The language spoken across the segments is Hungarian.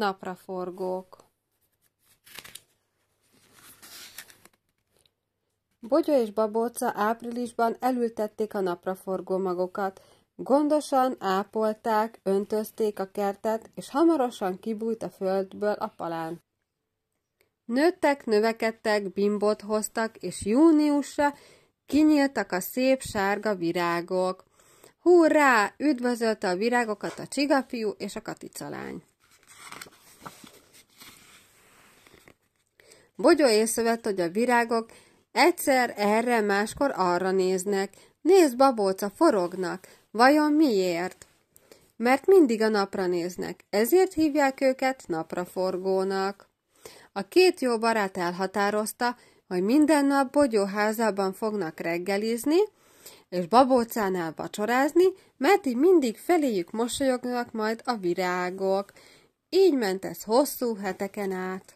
Napraforgók Bogyó és Babóca áprilisban elültették a napraforgó magokat, Gondosan ápolták, öntözték a kertet, és hamarosan kibújt a földből a palán. Nőttek, növekedtek, bimbot hoztak, és júniusra kinyíltak a szép sárga virágok. Hurrá! Üdvözölte a virágokat a csigafiú és a katicalány. Bogyó észrevett, hogy a virágok egyszer erre, máskor arra néznek. Nézd, babóca, forognak. Vajon miért? Mert mindig a napra néznek, ezért hívják őket napraforgónak. A két jó barát elhatározta, hogy minden nap bogyóházában fognak reggelizni, és babócánál vacsorázni, mert így mindig feléjük mosolyognak majd a virágok. Így ment ez hosszú heteken át.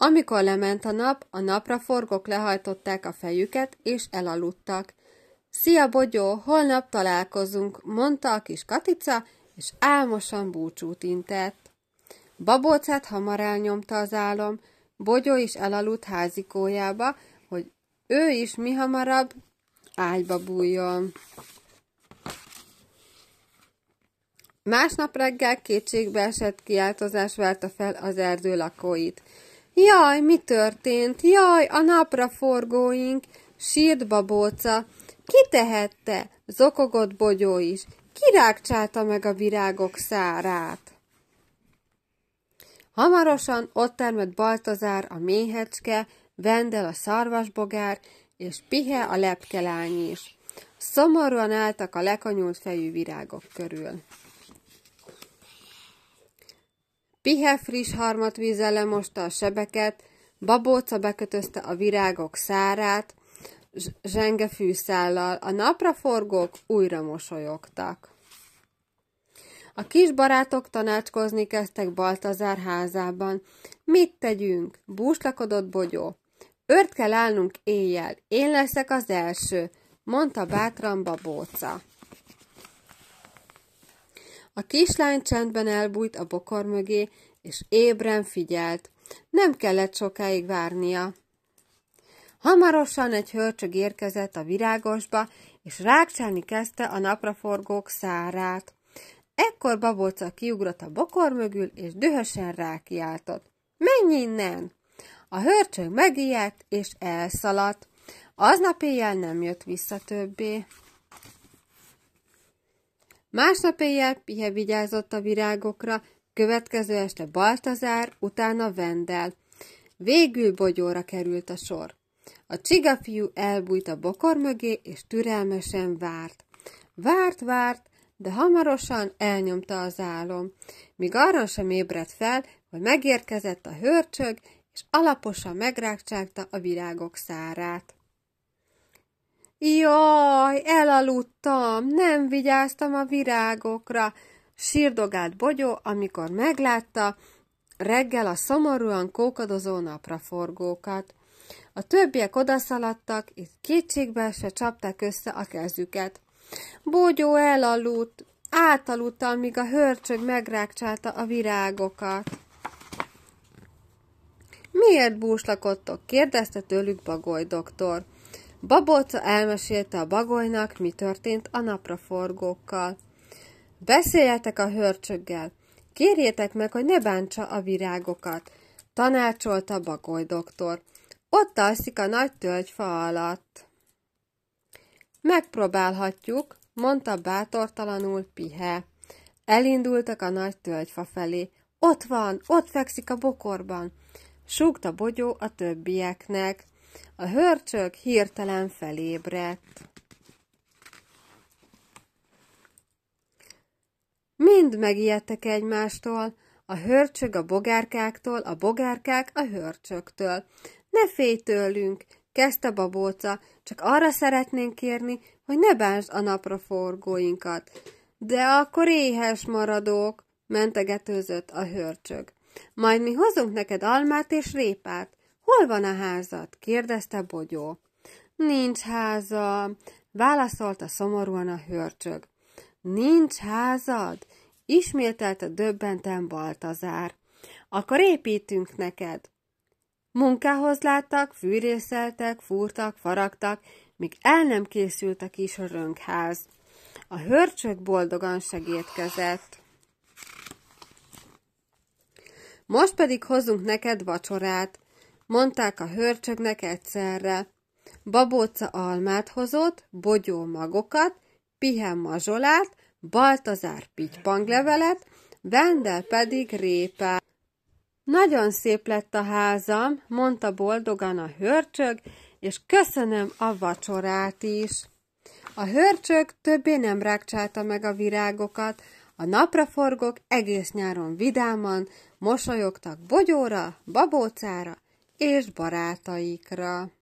Amikor lement a nap, a napraforgók lehajtották a fejüket, és elaludtak. Szia, Bogyó, holnap találkozunk, mondta a kis Katica, és álmosan búcsút intett. Babócát hamar elnyomta az álom, Bogyó is elaludt házikójába, hogy ő is mi hamarabb ágyba bújjon. Másnap reggel kétségbe esett kiáltozás várta fel az erdő lakóit. Jaj, mi történt? Jaj, a forgóink! Sírt babóca. Ki tehette? Zokogott bogyó is. Kirágcsálta meg a virágok szárát. Hamarosan ott termett Baltazár a méhecske, Vendel a szarvasbogár, és Pihe a lepkelány is. Szomorúan álltak a lekanyult fejű virágok körül. Pihe friss harmatvízzel lemosta a sebeket, babóca bekötözte a virágok szárát, zsenge fűszállal, a napraforgók újra mosolyogtak. A kis barátok tanácskozni kezdtek Baltazár házában. Mit tegyünk? Búslakodott Bogyó. Ört kell állnunk éjjel, én leszek az első, mondta bátran babóca. A kislány csendben elbújt a bokor mögé, és ébren figyelt. Nem kellett sokáig várnia. Hamarosan egy hörcsög érkezett a virágosba, és rákcsálni kezdte a napraforgók szárát. Ekkor babóca kiugrott a bokor mögül, és dühösen rákiáltott. Menj innen! A hörcsög megijedt, és elszaladt. Aznap éjjel nem jött vissza többé. Másnap éjjel Pihe vigyázott a virágokra, következő este Baltazár, utána Vendel. Végül bogyóra került a sor. A csiga fiú elbújt a bokor mögé, és türelmesen várt. Várt, várt, de hamarosan elnyomta az álom, míg arra sem ébredt fel, hogy megérkezett a hörcsög, és alaposan megrágcsálta a virágok szárát. Jaj, elaludtam, nem vigyáztam a virágokra, sírdogált Bogyó, amikor meglátta reggel a szomorúan kókadozó napraforgókat. A többiek odaszaladtak, itt kétségbe se csapták össze a kezüket. Bogyó elaludt, átaludt, amíg a hörcsög megrákcsálta a virágokat. Miért búslakodtok? kérdezte tőlük Bagoly doktor. Babóca elmesélte a bagolynak, mi történt a napraforgókkal. Beszéljetek a hörcsöggel, kérjétek meg, hogy ne bántsa a virágokat, tanácsolta a bagoly doktor. Ott alszik a nagy tölgyfa alatt. Megpróbálhatjuk, mondta bátortalanul Pihe. Elindultak a nagy tölgyfa felé. Ott van, ott fekszik a bokorban, súgta Bogyó a többieknek. A hörcsög hirtelen felébredt. Mind megijedtek egymástól, a hörcsög a bogárkáktól, a bogárkák a hörcsögtől. Ne félj tőlünk, kezdte babóca, csak arra szeretnénk kérni, hogy ne bántsd a napra forgóinkat. De akkor éhes maradók, mentegetőzött a hörcsög. Majd mi hozunk neked almát és répát. Hol van a házad? kérdezte Bogyó. Nincs háza, válaszolta szomorúan a hörcsög. Nincs házad? ismételte döbbenten Baltazár. Akkor építünk neked. Munkához láttak, fűrészeltek, fúrtak, faragtak, míg el nem készült a kis rönkház. A hörcsök boldogan segítkezett. Most pedig hozunk neked vacsorát, mondták a hörcsögnek egyszerre. Babóca almát hozott, bogyó magokat, pihen mazsolát, Baltazár pitypanglevelet, Vendel pedig répe. Nagyon szép lett a házam, mondta boldogan a hörcsög, és köszönöm a vacsorát is. A hörcsög többé nem rákcsálta meg a virágokat, a napraforgók egész nyáron vidáman mosolyogtak bogyóra, babócára és barátaikra.